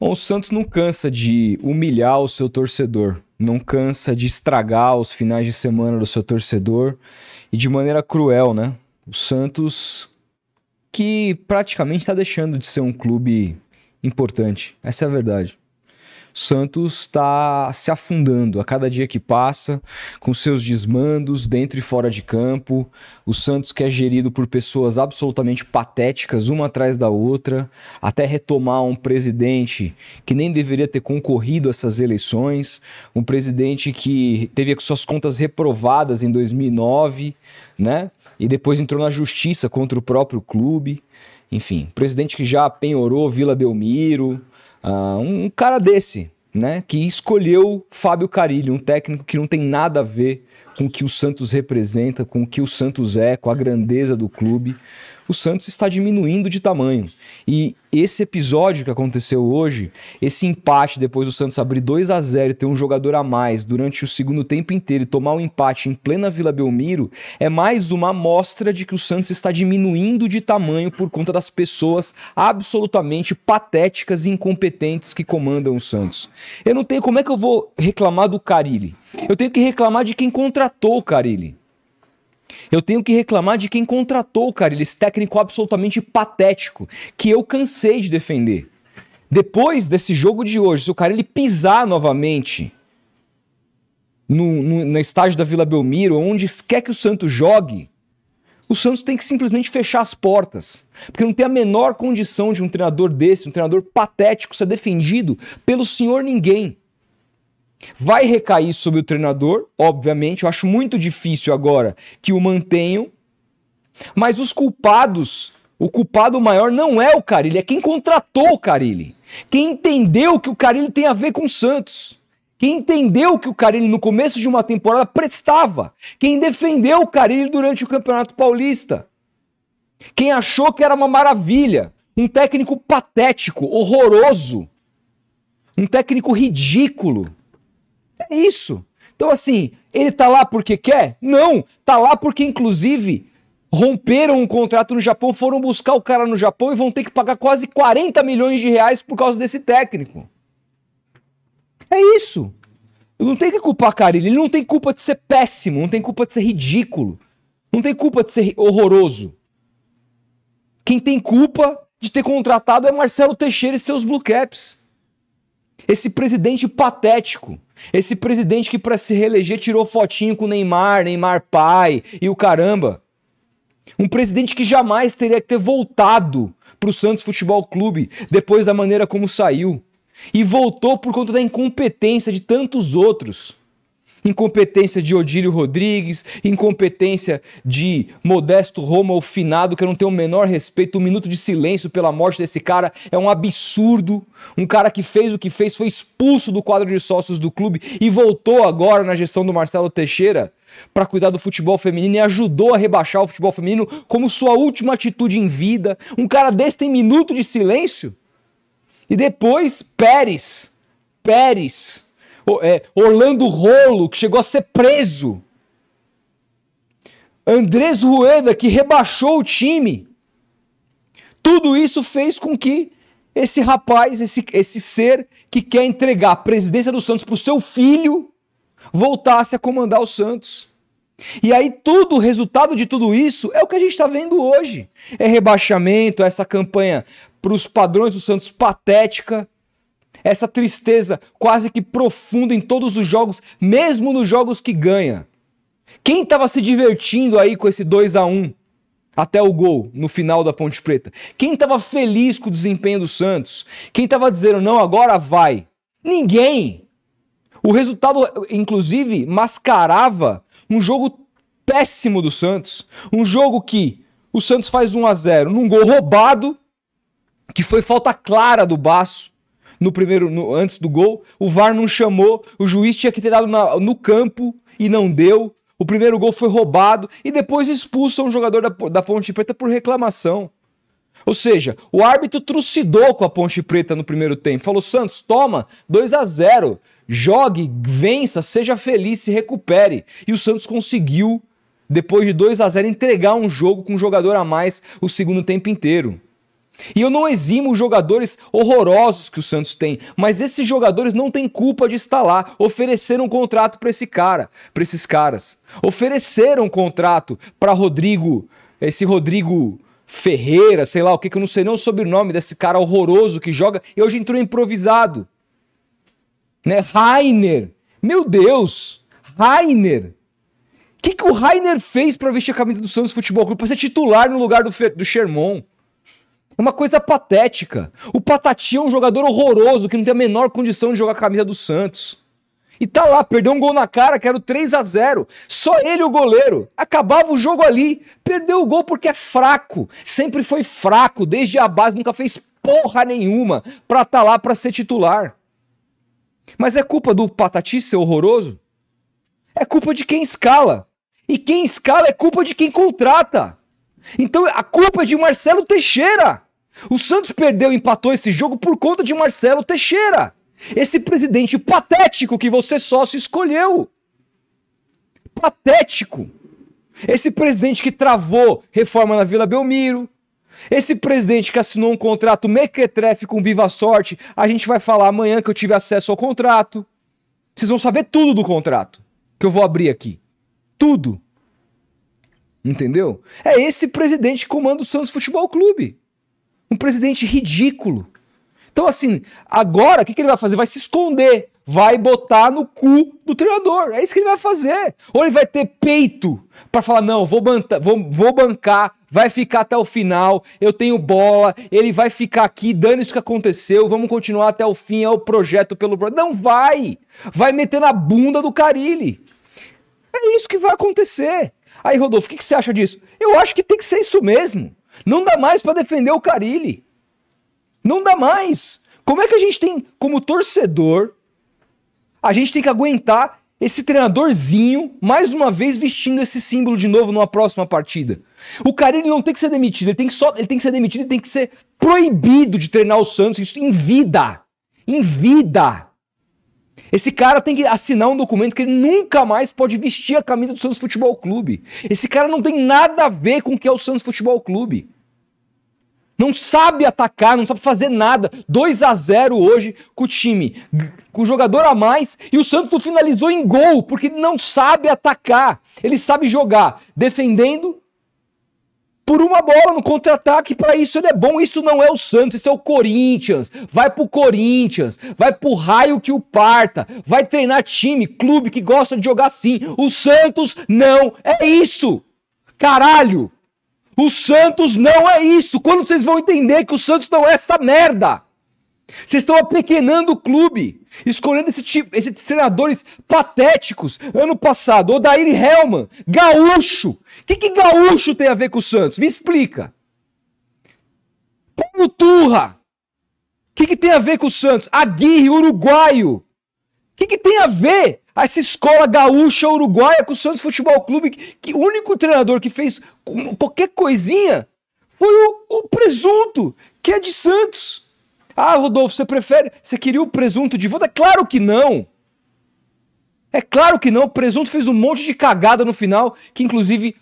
Bom, o Santos não cansa de humilhar o seu torcedor, não cansa de estragar os finais de semana do seu torcedor e de maneira cruel, né? O Santos que praticamente está deixando de ser um clube importante. Essa é a verdade. Santos está se afundando a cada dia que passa, com seus desmandos dentro e fora de campo. O Santos que é gerido por pessoas absolutamente patéticas, uma atrás da outra, até retomar um presidente que nem deveria ter concorrido a essas eleições, um presidente que teve suas contas reprovadas em 2009, né? E depois entrou na justiça contra o próprio clube. Enfim, presidente que já penhorou Vila Belmiro, Uh, um cara desse, né? Que escolheu Fábio Carilho, um técnico que não tem nada a ver com o que o Santos representa, com o que o Santos é, com a grandeza do clube o Santos está diminuindo de tamanho. E esse episódio que aconteceu hoje, esse empate depois do Santos abrir 2 a 0 e ter um jogador a mais durante o segundo tempo inteiro e tomar um empate em plena Vila Belmiro, é mais uma amostra de que o Santos está diminuindo de tamanho por conta das pessoas absolutamente patéticas e incompetentes que comandam o Santos. Eu não tenho como é que eu vou reclamar do Carilli. Eu tenho que reclamar de quem contratou o Carilli. Eu tenho que reclamar de quem contratou, cara, eles é técnico absolutamente patético, que eu cansei de defender. Depois desse jogo de hoje, se o cara ele pisar novamente no, no, no estádio da Vila Belmiro, onde quer que o Santos jogue, o Santos tem que simplesmente fechar as portas. Porque não tem a menor condição de um treinador desse, um treinador patético, ser defendido pelo senhor ninguém. Vai recair sobre o treinador, obviamente. Eu acho muito difícil agora que o mantenham. Mas os culpados, o culpado maior não é o Carilli, é quem contratou o Carilli. Quem entendeu que o Carilli tem a ver com o Santos. Quem entendeu que o Carilli no começo de uma temporada prestava. Quem defendeu o Carilli durante o Campeonato Paulista. Quem achou que era uma maravilha. Um técnico patético, horroroso. Um técnico ridículo é isso. Então, assim, ele tá lá porque quer? Não. Tá lá porque, inclusive, romperam um contrato no Japão, foram buscar o cara no Japão e vão ter que pagar quase 40 milhões de reais por causa desse técnico. É isso. Não tem que culpar Carilli. Ele não tem culpa de ser péssimo, não tem culpa de ser ridículo, não tem culpa de ser horroroso. Quem tem culpa de ter contratado é Marcelo Teixeira e seus Blue Caps. Esse presidente patético. Esse presidente que para se reeleger tirou fotinho com Neymar, Neymar pai e o caramba. Um presidente que jamais teria que ter voltado para o Santos Futebol Clube depois da maneira como saiu. E voltou por conta da incompetência de tantos outros incompetência de Odílio Rodrigues, incompetência de Modesto Roma, o finado, que eu não tenho o menor respeito, um minuto de silêncio pela morte desse cara é um absurdo. Um cara que fez o que fez, foi expulso do quadro de sócios do clube e voltou agora na gestão do Marcelo Teixeira para cuidar do futebol feminino e ajudou a rebaixar o futebol feminino como sua última atitude em vida. Um cara desse tem minuto de silêncio? E depois, Pérez. Pérez é, Orlando Rolo, que chegou a ser preso. Andrés Rueda, que rebaixou o time. Tudo isso fez com que esse rapaz, esse, esse ser que quer entregar a presidência do Santos para o seu filho, voltasse a comandar o Santos. E aí tudo, o resultado de tudo isso é o que a gente está vendo hoje. É rebaixamento, é essa campanha para os padrões do Santos patética, essa tristeza quase que profunda em todos os jogos, mesmo nos jogos que ganha. Quem estava se divertindo aí com esse 2 a 1 até o gol no final da Ponte Preta? Quem estava feliz com o desempenho do Santos? Quem estava dizendo não, agora vai? Ninguém. O resultado inclusive mascarava um jogo péssimo do Santos, um jogo que o Santos faz 1 a 0 num gol roubado que foi falta clara do Baço no primeiro, no, antes do gol. O VAR não chamou, o juiz tinha que ter dado na, no campo e não deu. O primeiro gol foi roubado e depois expulsa um jogador da, da Ponte Preta por reclamação. Ou seja, o árbitro trucidou com a Ponte Preta no primeiro tempo. Falou: Santos, toma, 2 a 0 Jogue, vença, seja feliz, se recupere. E o Santos conseguiu, depois de 2 a 0 entregar um jogo com um jogador a mais o segundo tempo inteiro. E eu não eximo os jogadores horrorosos que o Santos tem, mas esses jogadores não têm culpa de estar lá. Ofereceram um contrato para esse cara, para esses caras. Ofereceram um contrato para Rodrigo, esse Rodrigo Ferreira, sei lá o que, que eu não sei nem o sobrenome desse cara horroroso que joga e hoje entrou improvisado. Né? Rainer, meu Deus, Rainer. O que, que o Rainer fez para vestir a camisa do Santos Futebol Clube? Para ser titular no lugar do, Fer do Sherman? É Uma coisa patética. O Patati é um jogador horroroso que não tem a menor condição de jogar a camisa do Santos. E tá lá, perdeu um gol na cara, que era o 3 a 0 Só ele, o goleiro. Acabava o jogo ali. Perdeu o gol porque é fraco. Sempre foi fraco, desde a base, nunca fez porra nenhuma pra tá lá pra ser titular. Mas é culpa do Patati ser horroroso? É culpa de quem escala. E quem escala é culpa de quem contrata. Então a culpa é de Marcelo Teixeira. O Santos perdeu, empatou esse jogo por conta de Marcelo Teixeira. Esse presidente patético que você só se escolheu. Patético. Esse presidente que travou reforma na Vila Belmiro. Esse presidente que assinou um contrato mequetrefe com Viva Sorte. A gente vai falar amanhã que eu tive acesso ao contrato. Vocês vão saber tudo do contrato que eu vou abrir aqui. Tudo. Entendeu? É esse presidente que comanda o Santos Futebol Clube. Um presidente ridículo. Então, assim, agora o que, que ele vai fazer? Vai se esconder. Vai botar no cu do treinador. É isso que ele vai fazer. Ou ele vai ter peito para falar: não, vou, vou, vou bancar, vai ficar até o final, eu tenho bola, ele vai ficar aqui, dando isso que aconteceu, vamos continuar até o fim, é o projeto pelo. Não vai! Vai meter na bunda do Carilli. É isso que vai acontecer. Aí, Rodolfo, o que, que você acha disso? Eu acho que tem que ser isso mesmo. Não dá mais para defender o Carilli. Não dá mais. Como é que a gente tem, como torcedor, a gente tem que aguentar esse treinadorzinho, mais uma vez vestindo esse símbolo de novo numa próxima partida. O Carille não tem que ser demitido, ele tem que, só, ele tem que ser demitido, ele tem que ser proibido de treinar o Santos, isso em vida. Em vida. Esse cara tem que assinar um documento que ele nunca mais pode vestir a camisa do Santos Futebol Clube. Esse cara não tem nada a ver com o que é o Santos Futebol Clube. Não sabe atacar, não sabe fazer nada. 2 a 0 hoje com o time, com o jogador a mais e o Santos finalizou em gol, porque ele não sabe atacar. Ele sabe jogar defendendo por uma bola no contra-ataque. Para isso ele é bom. Isso não é o Santos, isso é o Corinthians. Vai pro Corinthians, vai pro raio que o parta. Vai treinar time, clube que gosta de jogar assim. O Santos não é isso. Caralho! O Santos não é isso. Quando vocês vão entender que o Santos não é essa merda? Vocês estão apequenando o clube escolhendo esse tipo, esses treinadores patéticos. Ano passado, Odair Helman, gaúcho. O que, que gaúcho tem a ver com o Santos? Me explica. Paulo Turra. O que, que tem a ver com o Santos? Aguirre, uruguaio. O que, que tem a ver essa escola gaúcha uruguaia com o Santos Futebol Clube? Que o único treinador que fez qualquer coisinha foi o, o presunto, que é de Santos. Ah, Rodolfo, você prefere. Você queria o presunto de volta? É claro que não! É claro que não. O presunto fez um monte de cagada no final, que inclusive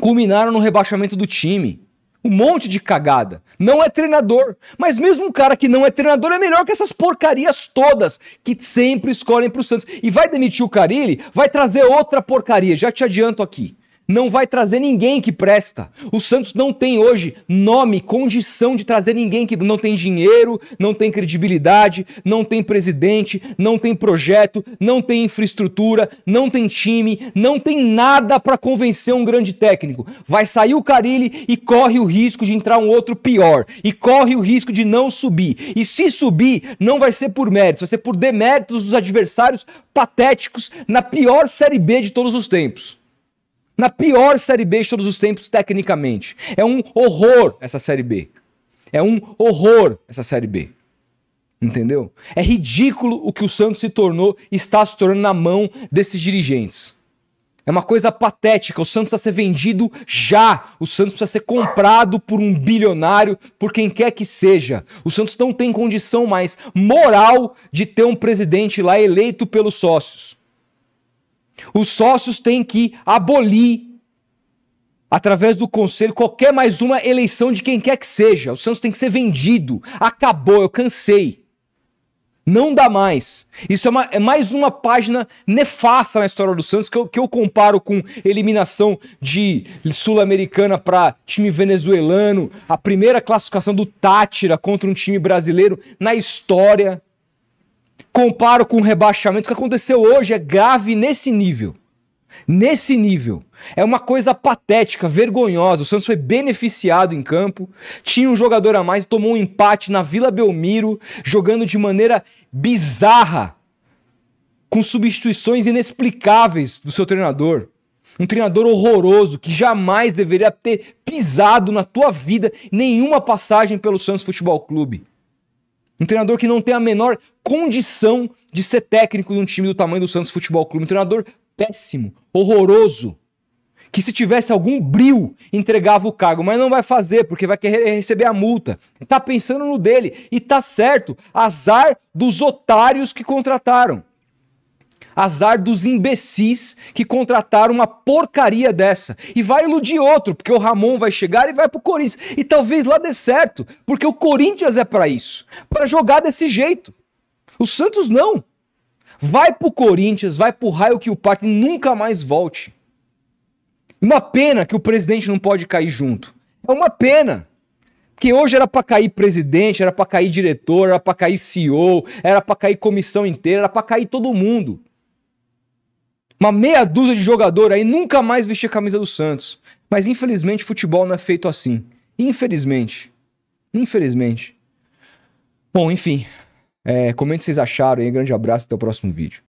culminaram no rebaixamento do time. Um monte de cagada. Não é treinador. Mas mesmo um cara que não é treinador é melhor que essas porcarias todas que sempre escolhem pro Santos. E vai demitir o Carilli, vai trazer outra porcaria. Já te adianto aqui não vai trazer ninguém que presta. O Santos não tem hoje nome, condição de trazer ninguém que não tem dinheiro, não tem credibilidade, não tem presidente, não tem projeto, não tem infraestrutura, não tem time, não tem nada para convencer um grande técnico. Vai sair o Carilli e corre o risco de entrar um outro pior e corre o risco de não subir. E se subir, não vai ser por méritos, vai ser por deméritos dos adversários patéticos na pior série B de todos os tempos na pior Série B de todos os tempos, tecnicamente. É um horror essa Série B. É um horror essa Série B. Entendeu? É ridículo o que o Santos se tornou e está se tornando na mão desses dirigentes. É uma coisa patética. O Santos precisa ser vendido já. O Santos precisa ser comprado por um bilionário, por quem quer que seja. O Santos não tem condição mais moral de ter um presidente lá eleito pelos sócios. Os sócios têm que abolir, através do conselho, qualquer mais uma eleição de quem quer que seja. O Santos tem que ser vendido. Acabou, eu cansei. Não dá mais. Isso é, uma, é, mais uma página nefasta na história do Santos que eu, que eu comparo com eliminação de Sul-Americana para time venezuelano, a primeira classificação do Tátira contra um time brasileiro na história comparo com o rebaixamento. O que aconteceu hoje é grave nesse nível. Nesse nível. É uma coisa patética, vergonhosa. O Santos foi beneficiado em campo, tinha um jogador a mais, tomou um empate na Vila Belmiro, jogando de maneira bizarra, com substituições inexplicáveis do seu treinador. Um treinador horroroso que jamais deveria ter pisado na tua vida nenhuma passagem pelo Santos Futebol Clube. Um treinador que não tem a menor condição de ser técnico de um time do tamanho do Santos Futebol Clube. Um treinador péssimo, horroroso. Que se tivesse algum bril, entregava o cargo, mas não vai fazer, porque vai querer receber a multa. Tá pensando no dele. E tá certo. Azar dos otários que contrataram. Azar dos imbecis que contrataram uma porcaria dessa. E vai iludir outro, porque o Ramon vai chegar e vai pro Corinthians. E talvez lá dê certo, porque o Corinthians é para isso para jogar desse jeito. O Santos não. Vai pro Corinthians, vai pro raio que o parte e nunca mais volte. Uma pena que o presidente não pode cair junto. É uma pena. Porque hoje era para cair presidente, era para cair diretor, era para cair CEO, era para cair comissão inteira, era para cair todo mundo uma meia dúzia de jogador aí nunca mais vestir a camisa do Santos. Mas infelizmente futebol não é feito assim. Infelizmente. Infelizmente. Bom, enfim. É, comente o que vocês acharam e Grande abraço até o próximo vídeo.